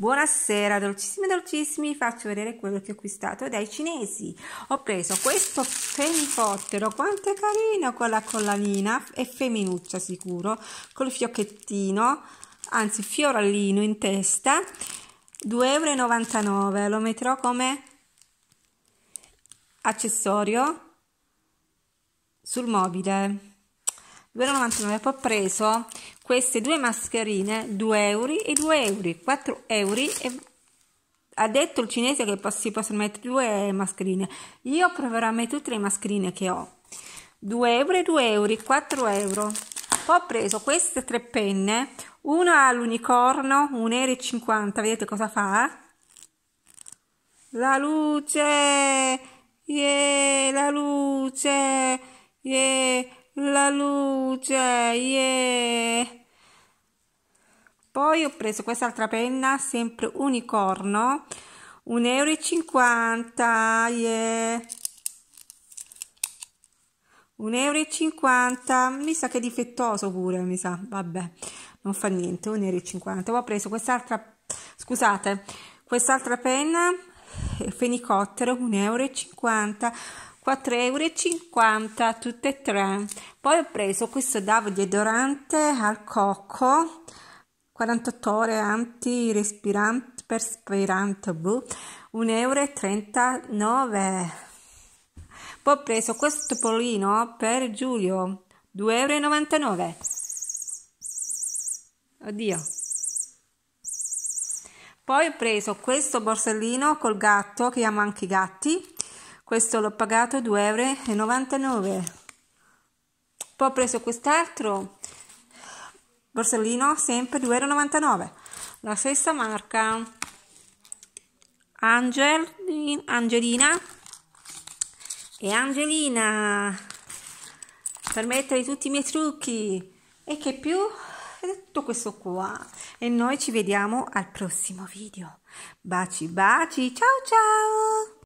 Buonasera dolcissimi dolcissimi, faccio vedere quello che ho acquistato dai cinesi. Ho preso questo fenicottero, quanto è carino con la collanina, è femminuccia sicuro, col fiocchettino, anzi fiorallino in testa, 2,99 euro, lo metterò come accessorio sul mobile. 2,99 poi ho preso queste due mascherine 2 euro e 2 euro 4 euro e ha detto il cinese che si possono mettere due mascherine io proverò a mettere tutte le mascherine che ho 2 euro e 2 euro 4 euro poi ho preso queste tre penne una all'unicorno 1,50 euro vedete cosa fa la luce yeah, la luce yeah la luce, yeah! Poi ho preso quest'altra penna, sempre unicorno, 1,50 euro, yeah! 1,50 euro, mi sa che è difettoso pure, mi sa, vabbè, non fa niente, 1,50 euro. Poi ho preso quest'altra, scusate, quest'altra penna, fenicottero, 1,50 euro. 4,50 euro tutte e tre poi ho preso questo DAV deodorante al cocco 48 ore anti antirespirante perspirante boh, 1,39 euro. e 39 Poi ho preso questo polino per Giulio 2,99 euro. Oddio. Poi ho preso questo borsellino col gatto che amo anche i gatti. Questo l'ho pagato 2,99 euro. Poi ho preso quest'altro borsellino, sempre 2,99 euro. La stessa marca Angel, Angelina. E Angelina per mettere tutti i miei trucchi. E che più? è tutto questo qua. E noi ci vediamo al prossimo video. Baci baci, ciao ciao!